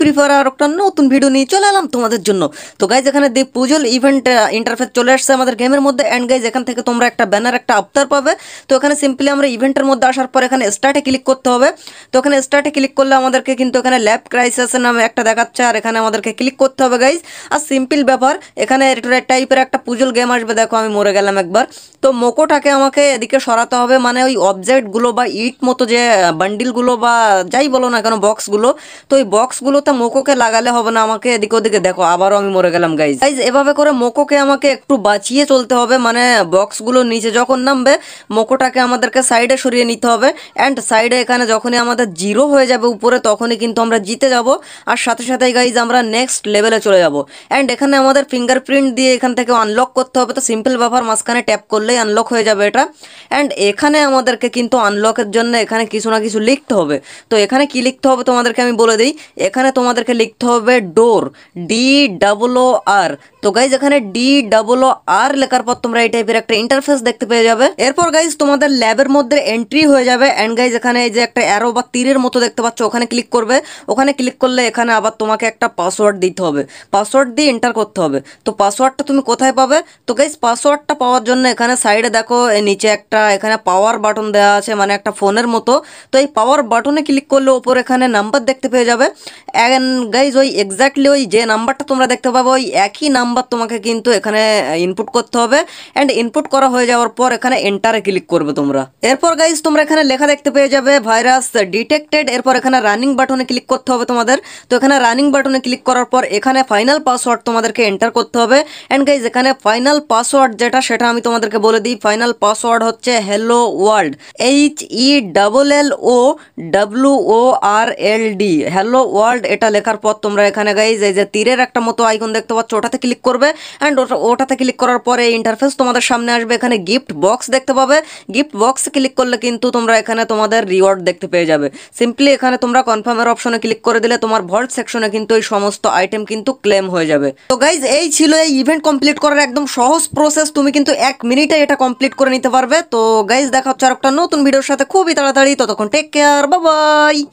free fire আর একটা নতুন video নিয়ে চলে এলাম তোমাদের জন্য তো গাইজ এখানে দি পুজল ইভেন্ট ইন্টারফেস চলে আসছে আমাদের গেমের মধ্যে অ্যান্ড গাইজ এখান থেকে তোমরা একটা ব্যানার একটা আফতার পাবে তো এখানে সিম্পলি আমরা ইভেন্টের মধ্যে আসার পর এখানে স্টার্টে ক্লিক করতে হবে তো এখানে স্টার্টে ক্লিক করলে আমাদেরকে কিন্তু এখানে ল্যাব ক্রাইসিস নামে একটা দেখাচ্ছে আর এখানে আমাদেরকে ক্লিক করতে হবে গাইজ আর সিম্পল ব্যাপার এখানে টাইপের একটা পুজল গেম আসবে দেখো আমি মরে গেলাম একবার তো মোকোটাকে আমাকে এদিকে সরাতে হবে মানে ওই অবজেক্টগুলো বা ইট মতো যে বান্ডিলগুলো বা যাই বলো না কেন বক্সগুলো তো ওই বক্সগুলো একটা মোকোকে লাগালে হবে না আমাকে এদিক ওদিকে দেখো আবারও আমি মরে গেলাম গাইজ গাইজ এভাবে করে মোকোকে আমাকে একটু বাঁচিয়ে চলতে হবে মানে বক্সগুলো নিচে যখন নামবে মোকোটাকে আমাদেরকে সাইডে সরিয়ে নিতে হবে অ্যান্ড সাইডে এখানে যখনই আমাদের জিরো হয়ে যাবে উপরে তখনই কিন্তু আমরা জিতে যাব আর সাথে সাথে গাইজ আমরা নেক্সট লেভেলে চলে যাব অ্যান্ড এখানে আমাদের ফিঙ্গারপ্রিন্ট দিয়ে এখান থেকে আনলক করতে হবে তো সিম্পল ব্যাপার মাঝখানে ট্যাপ করলেই আনলক হয়ে যাবে এটা অ্যান্ড এখানে আমাদেরকে কিন্তু আনলকের জন্য এখানে কিছু না কিছু লিখতে হবে তো এখানে কি লিখতে হবে তোমাদেরকে আমি বলে দিই এখানে তোমাদেরকে লিখতে হবে ডোর ডি ডাবল আর তো গাইজ এখানে ডি ডাবল আর লেখার পর তোমরা এই টাইপের একটা ইন্টারফেস দেখতে পেয়ে যাবে এরপর গাইজ তোমাদের ল্যাবের মধ্যে এন্ট্রি হয়ে যাবে অ্যান্ড গাইজ এখানে এই যে একটা অ্যারো বা তীরের মতো দেখতে পাচ্ছ ওখানে ক্লিক করবে ওখানে ক্লিক করলে এখানে আবার তোমাকে একটা পাসওয়ার্ড দিতে হবে পাসওয়ার্ড দিয়ে এন্টার করতে হবে তো পাসওয়ার্ডটা তুমি কোথায় পাবে তো গাইজ পাসওয়ার্ডটা পাওয়ার জন্য এখানে সাইডে দেখো নিচে একটা এখানে পাওয়ার বাটন দেওয়া আছে মানে একটা ফোনের মতো তো এই পাওয়ার বাটনে ক্লিক করলে ওপর এখানে নাম্বার দেখতে পেয়ে যাবে অ্যান্ড গাইজ ওই এক্স্যাক্টলি ওই যে নাম্বারটা তোমরা দেখতে পাবো ওই একই নাম্বার তোমাকে কিন্তু এখানে ইনপুট করতে হবে অ্যান্ড ইনপুট করা হয়ে যাওয়ার পর এখানে এন্টারে ক্লিক করবে তোমরা এরপর গাইজ তোমরা এখানে লেখা দেখতে পেয়ে যাবে ভাইরাস ডিটেক্টেড এরপর এখানে রানিং বাটনে ক্লিক করতে হবে তোমাদের তো এখানে রানিং বাটনে ক্লিক করার পর এখানে ফাইনাল পাসওয়ার্ড তোমাদেরকে এন্টার করতে হবে অ্যান্ড গাইজ এখানে ফাইনাল পাসওয়ার্ড যেটা সেটা আমি তোমাদেরকে বলে দিই ফাইনাল পাসওয়ার্ড হচ্ছে hello world H E double L O W O R L D hello world এটা লেখার পর তোমরা এখানে গাইজ এই যে তীরের একটা মতো আইকন দেখতে পাচ্ছ ওটাতে ক্লিক করবে অ্যান্ড ওটাতে ক্লিক করার পরে ইন্টারফেস তোমাদের সামনে আসবে এখানে গিফট বক্স দেখতে পাবে গিফট বক্স ক্লিক করলে কিন্তু তোমরা এখানে তোমাদের রিওয়ার্ড দেখতে পেয়ে যাবে সিম্পলি এখানে তোমরা কনফার্মের অপশনে ক্লিক করে দিলে তোমার ভল্ট সেকশনে কিন্তু এই সমস্ত আইটেম কিন্তু ক্লেম হয়ে যাবে তো গাইজ এই ছিল এই ইভেন্ট কমপ্লিট করার একদম সহজ প্রসেস তুমি কিন্তু এক মিনিটে এটা কমপ্লিট করে নিতে পারবে তো গাইজ দেখা হচ্ছে আর একটা নতুন ভিডিওর সাথে খুবই তাড়াতাড়ি ততক্ষণ টেক কেয়ার বাবাই